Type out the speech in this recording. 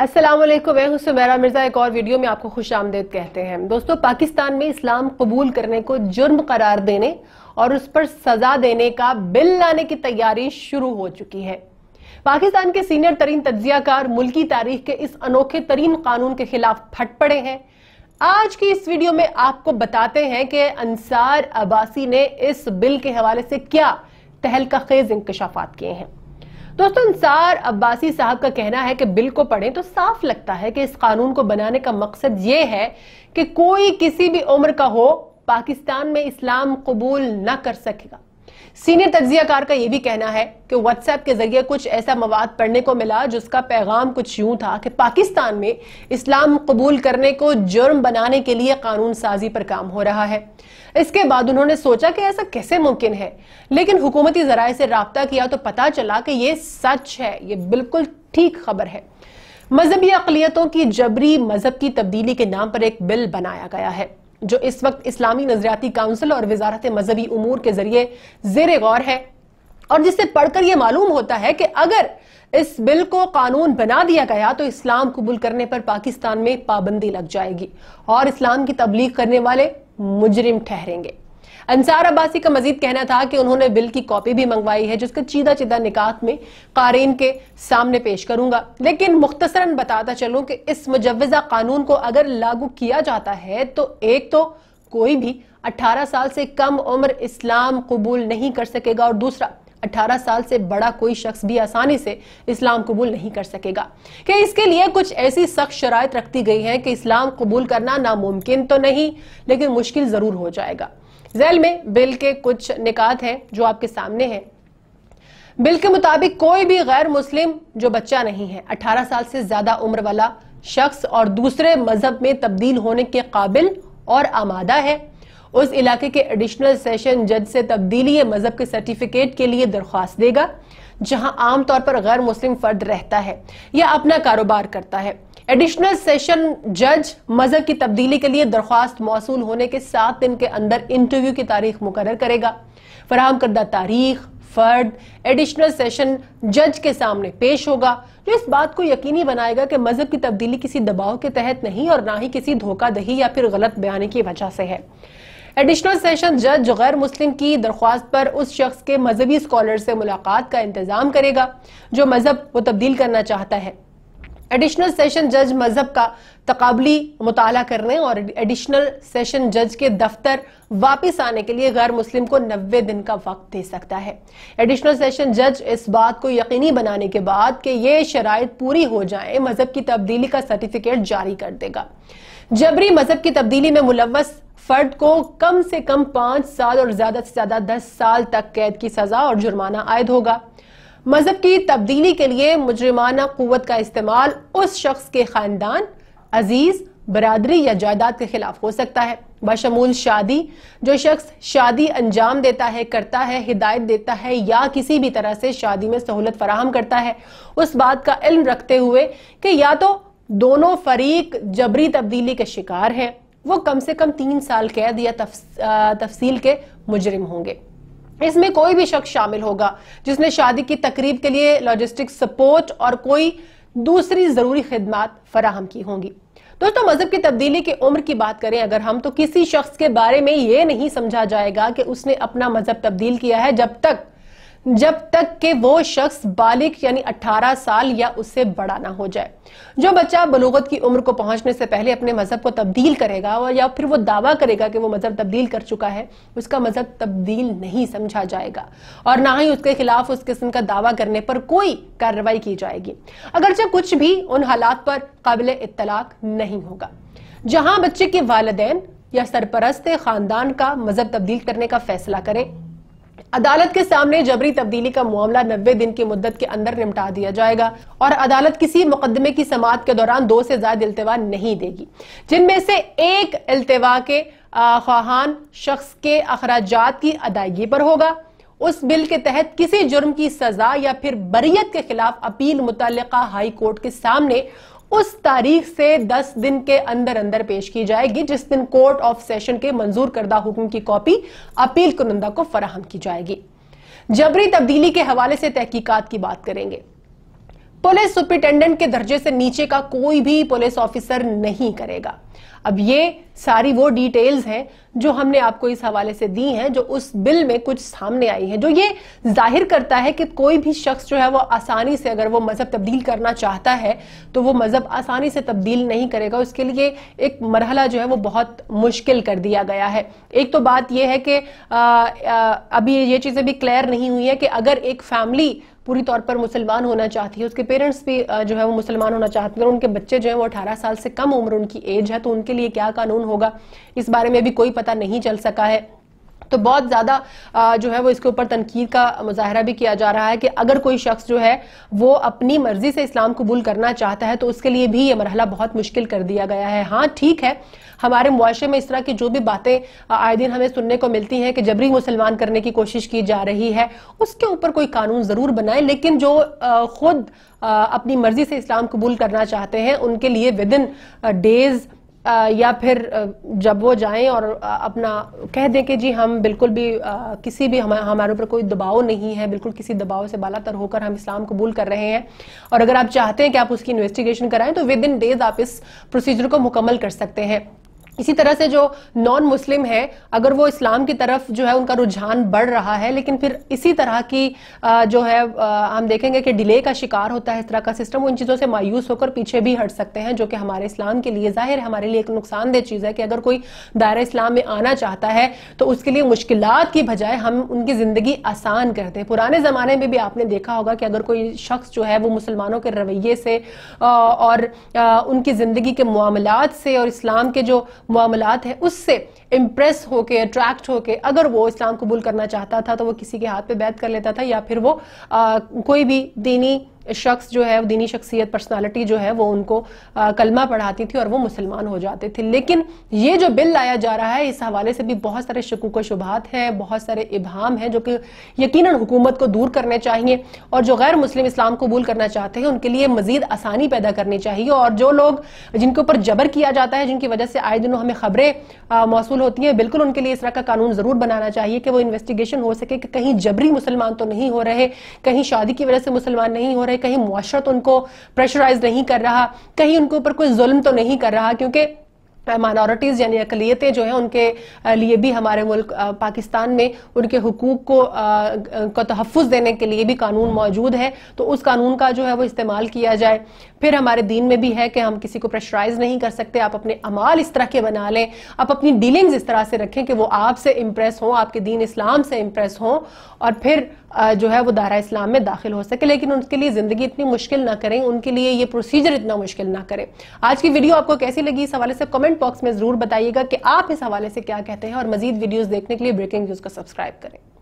असलम मैं हूं सुमेरा मिर्ज़ा एक और वीडियो में आपको खुश आमदेद कहते हैं दोस्तों पाकिस्तान में इस्लाम कबूल करने को जुर्म करार देने और उस पर सजा देने का बिल लाने की तैयारी शुरू हो चुकी है पाकिस्तान के सीनियर तरीन तजियाकार मुल्की तारीख के इस अनोखे तरीन कानून के खिलाफ फट पड़े हैं आज की इस वीडियो में आपको बताते हैं कि अंसार अबासी ने इस बिल के हवाले से क्या तहलका खेज इंकशाफात किए हैं दोस्तों अंसार अब्बासी साहब का कहना है कि बिल को पढ़ें तो साफ लगता है कि इस कानून को बनाने का मकसद ये है कि कोई किसी भी उम्र का हो पाकिस्तान में इस्लाम कबूल ना कर सकेगा सीनियर तजियाकार का यह भी कहना है कि व्हाट्सएप के जरिए कुछ ऐसा मवाद पढ़ने को मिला जिसका पैगाम कुछ यूं था कि पाकिस्तान में इस्लाम कबूल करने को जुर्म बनाने के लिए कानून साजी पर काम हो रहा है इसके बाद उन्होंने सोचा कि ऐसा कैसे मुमकिन है लेकिन हुकूमती जराये से रबता किया तो पता चला कि ये सच है ये बिल्कुल ठीक खबर है मजहबी अकलीतों की जबरी मजहब की तब्दीली के नाम पर एक बिल बनाया गया है जो इस वक्त इस्लामी नजरियाती काउंसिल और वजारत मजहबी उमूर के जरिए जेर गौर है और जिससे पढ़कर यह मालूम होता है कि अगर इस बिल को कानून बना दिया गया तो इस्लाम कबूल करने पर पाकिस्तान में पाबंदी लग जाएगी और इस्लाम की तबलीग करने वाले मुजरिम ठहरेंगे अंसार अब्बासी का मजीद कहना था कि उन्होंने बिल की कॉपी भी मंगवाई है जिसका चीदा चीदा निकात में कारीन के सामने पेश करूंगा लेकिन मुख्तसरन बताता चलूं कि इस मुजवजा कानून को अगर लागू किया जाता है तो एक तो कोई भी 18 साल से कम उम्र इस्लाम कबूल नहीं कर सकेगा और दूसरा 18 साल से बड़ा कोई शख्स भी आसानी से इस्लाम कबूल नहीं कर सकेगा कि इसके लिए कुछ ऐसी सख्त शरात रखती गई है कि इस्लाम कबूल करना नामुमकिन तो नहीं लेकिन मुश्किल ज़रूर हो जाएगा जैल में बिल के कुछ निकात हैं जो आपके सामने हैं बिल के मुताबिक कोई भी गैर मुस्लिम जो बच्चा नहीं है 18 साल से ज़्यादा उम्र वाला शख्स और दूसरे मजहब में तब्दील होने के काबिल और आमादा है उस इलाके के एडिशनल सेशन जज से तब्दीली मजहब के सर्टिफिकेट के लिए दरख्वास्त देगा जहां आमतौर पर गैर मुस्लिम फर्द रहता है या अपना कारोबार करता है एडिशनल सेशन जज मजहब की तब्दीली के लिए दरख्वास्त मौसू होने के सात दिन के अंदर इंटरव्यू की तारीख मुकर करेगा फराहम करदा तारीख फर्द एडिशनल सेशन जज के सामने पेश होगा जो इस बात को यकीनी बनाएगा कि मजहब की तब्दीली किसी दबाव के तहत नहीं और ना ही किसी दही या फिर गलत बयानी की वजह से है एडिशनल सेशन जज गैर मुस्लिम की दरख्वास्त पर उस शख्स के मजहबी स्कॉलर से मुलाकात का इंतजाम करेगा जो मजहब वो तब्दील करना चाहता है एडिशनल सेशन जज मजहब का तकबली मुताला करने और एडिशनल सेशन जज के दफ्तर वापस आने के लिए गैर मुस्लिम को नब्बे दिन का वक्त दे सकता है एडिशनल सेशन जज इस बात को यकीनी बनाने के बाद कि ये शराइ पूरी हो जाए मजहब की तब्दीली का सर्टिफिकेट जारी कर देगा जबरी मजहब की तब्दीली में मुलवस फर्द को कम से कम पांच साल और ज्यादा से ज्यादा दस साल तक कैद की सजा और जुर्माना आयद होगा मजहब की तब्दीली के लिए मुजरमाना कुत का इस्तेमाल उस शख्स के खानदान अजीज बरदरी या जायदाद के खिलाफ हो सकता है बशमूल शादी जो शख्स शादी अंजाम देता है करता है हिदायत देता है या किसी भी तरह से शादी में सहूलत फराहम करता है उस बात का इल्म रखते हुए कि या तो दोनों फरीक जबरी तब्दीली के शिकार हैं वो कम से कम तीन साल कैद या तफसील के मुजरिम होंगे इसमें कोई भी शख्स शामिल होगा जिसने शादी की तकरीब के लिए लॉजिस्टिक सपोर्ट और कोई दूसरी जरूरी खिदमत फराहम की होंगी दोस्तों मजहब की तब्दीली की उम्र की बात करें अगर हम तो किसी शख्स के बारे में ये नहीं समझा जाएगा कि उसने अपना मजहब तब्दील किया है जब तक जब तक कि वो शख्स बालिक यानी 18 साल या उससे बड़ा ना हो जाए जो बच्चा बलोगत की उम्र को पहुंचने से पहले अपने मजहब को तब्दील करेगा और या फिर वो दावा करेगा कि वो मजहब तब्दील कर चुका है उसका मजहब तब्दील नहीं समझा जाएगा और ना ही उसके खिलाफ उस किस्म का दावा करने पर कोई कार्रवाई की जाएगी अगरचे कुछ भी उन हालात पर काबिल इतलाक नहीं होगा जहां बच्चे के वालदेन या सरपरस्त खानदान का मजहब तब्दील करने का फैसला करें अदालत के सामने जबरी तब्दीली का मामला नब्बे दिन की मुद्दत के अंदर निपटा दिया जाएगा और अदालत किसी मुकदमे की समात के दौरान दो से ज्यादा अल्तवा नहीं देगी जिनमें से एक अल्तवा के खान शख्स के अखराज की अदायगी पर होगा उस बिल के तहत किसी जुर्म की सजा या फिर बरीत के खिलाफ अपील मुतल हाई कोर्ट के सामने उस तारीख से 10 दिन के अंदर अंदर पेश की जाएगी जिस दिन कोर्ट ऑफ सेशन के मंजूर करदा हुक्म की कॉपी अपील कुनंदा को फराहम की जाएगी जबरी तब्दीली के हवाले से तहकीकात की बात करेंगे पुलिस सुपरिटेंडेंट के दर्जे से नीचे का कोई भी पुलिस ऑफिसर नहीं करेगा अब ये सारी वो डिटेल्स हैं जो हमने आपको इस हवाले से दी हैं जो उस बिल में कुछ सामने आई हैं जो ये जाहिर करता है कि कोई भी शख्स जो है वो आसानी से अगर वो मज़हब तब्दील करना चाहता है तो वो मज़हब आसानी से तब्दील नहीं करेगा उसके लिए एक मरहला जो है वो बहुत मुश्किल कर दिया गया है एक तो बात यह है कि अभी ये चीज़ें भी क्लियर नहीं हुई है कि अगर एक फैमिली पूरी तौर पर मुसलमान होना चाहती है उसके पेरेंट्स भी जो है वो मुसलमान होना चाहते हैं और उनके बच्चे जो है वो अठारह साल से कम उम्र उनकी एज है तो उनके लिए क्या कानून होगा इस बारे में भी कोई पता नहीं चल सका है तो बहुत ज़्यादा जो है वो इसके ऊपर तनकीद का मुजाहरा भी किया जा रहा है कि अगर कोई शख्स जो है वो अपनी मर्जी से इस्लाम कबूल करना चाहता है तो उसके लिए भी ये मरहला बहुत मुश्किल कर दिया गया है हाँ ठीक है हमारे मुआशे में इस तरह की जो भी बातें आए दिन हमें सुनने को मिलती हैं कि जबरी मुसलमान करने की कोशिश की जा रही है उसके ऊपर कोई कानून ज़रूर बनाए लेकिन जो खुद अपनी मर्जी से इस्लाम कबूल करना चाहते हैं उनके लिए विद इन डेज़ या फिर जब वो जाएं और अपना कह दें कि जी हम बिल्कुल भी किसी भी हमारे ऊपर कोई दबाव नहीं है बिल्कुल किसी दबाव से बालातर होकर हम इस्लाम कबूल कर रहे हैं और अगर आप चाहते हैं कि आप उसकी इन्वेस्टिगेशन कराएं तो विद इन डेज आप इस प्रोसीजर को मुकम्मल कर सकते हैं इसी तरह से जो नॉन मुस्लिम है अगर वो इस्लाम की तरफ जो है उनका रुझान बढ़ रहा है लेकिन फिर इसी तरह की जो है हम देखेंगे कि डिले का शिकार होता है इस तरह का सिस्टम उन चीज़ों से मायूस होकर पीछे भी हट सकते हैं जो कि हमारे इस्लाम के लिए जाहिर है हमारे लिए एक नुकसानदेह चीज़ है कि अगर कोई दायरा इस्लाम में आना चाहता है तो उसके लिए मुश्किल की बजाय हम उनकी ज़िंदगी आसान करते हैं पुराने ज़माने में भी आपने देखा होगा कि अगर कोई शख्स जो है वो मुसलमानों के रवैये से और उनकी ज़िंदगी के मामला से और इस्लाम के जो मामला है उससे इम्प्रेस होके अट्रैक्ट होके अगर वो इस्लाम कबूल करना चाहता था तो वो किसी के हाथ पे बैत कर लेता था या फिर वो आ, कोई भी दीनी शख्स जो है दीनी शख्सियत पर्सनालिटी जो है वो उनको आ, कलमा पढ़ाती थी और वो मुसलमान हो जाते थे लेकिन ये जो बिल लाया जा रहा है इस हवाले से भी बहुत सारे शकूक शुभात हैं बहुत सारे इबाम हैं जो कि यकीन हुकूमत को दूर करने चाहिए और जो गैर मुस्लिम इस्लाम कबूल करना चाहते हैं उनके लिए मजीद आसानी पैदा करनी चाहिए और जो लोग जिनके ऊपर जबर किया जाता है जिनकी वजह से आए दिनों हमें खबरें मौसू मशगूल होती हैं बिल्कुल उनके लिए इस तरह का कानून जरूर बनाना चाहिए कि वो इन्वेस्टिगेशन हो सके कि कहीं जबरी मुसलमान तो नहीं हो रहे कहीं शादी की वजह से मुसलमान नहीं हो रहे कहीं मुआशरत तो उनको प्रेशराइज नहीं कर रहा कहीं उनके ऊपर कोई जुल्म तो नहीं कर रहा क्योंकि माइनॉरिटीज़ यानी अकलीतें जो हैं उनके लिए भी हमारे मुल्क पाकिस्तान में उनके हकूक़ को का तहफ़ देने के लिए भी कानून मौजूद है तो उस कानून का जो है वो इस्तेमाल किया जाए फिर हमारे दीन में भी है कि हम किसी को प्रेशराइज नहीं कर सकते आप अपने अमाल इस तरह के बना लें आप अपनी डीलिंग्स इस तरह से रखें कि वो आपसे इम्प्रेस हों आपके दीन इस्लाम से इम्प्रेस हों और फिर जो है वो दारा इस्लाम में दाखिल हो सके लेकिन उनके लिए ज़िंदगी इतनी मुश्किल ना करें उनके लिए ये प्रोसीजर इतना मुश्किल ना करें आज की वीडियो आपको कैसी लगी इस हवाले से कमेंट बॉक्स में ज़रूर बताइएगा कि आप इस हवाले से क्या कहते हैं और मजीद वीडियोज़ देखने के लिए ब्रेकिंग न्यूज़ को सब्सक्राइब करें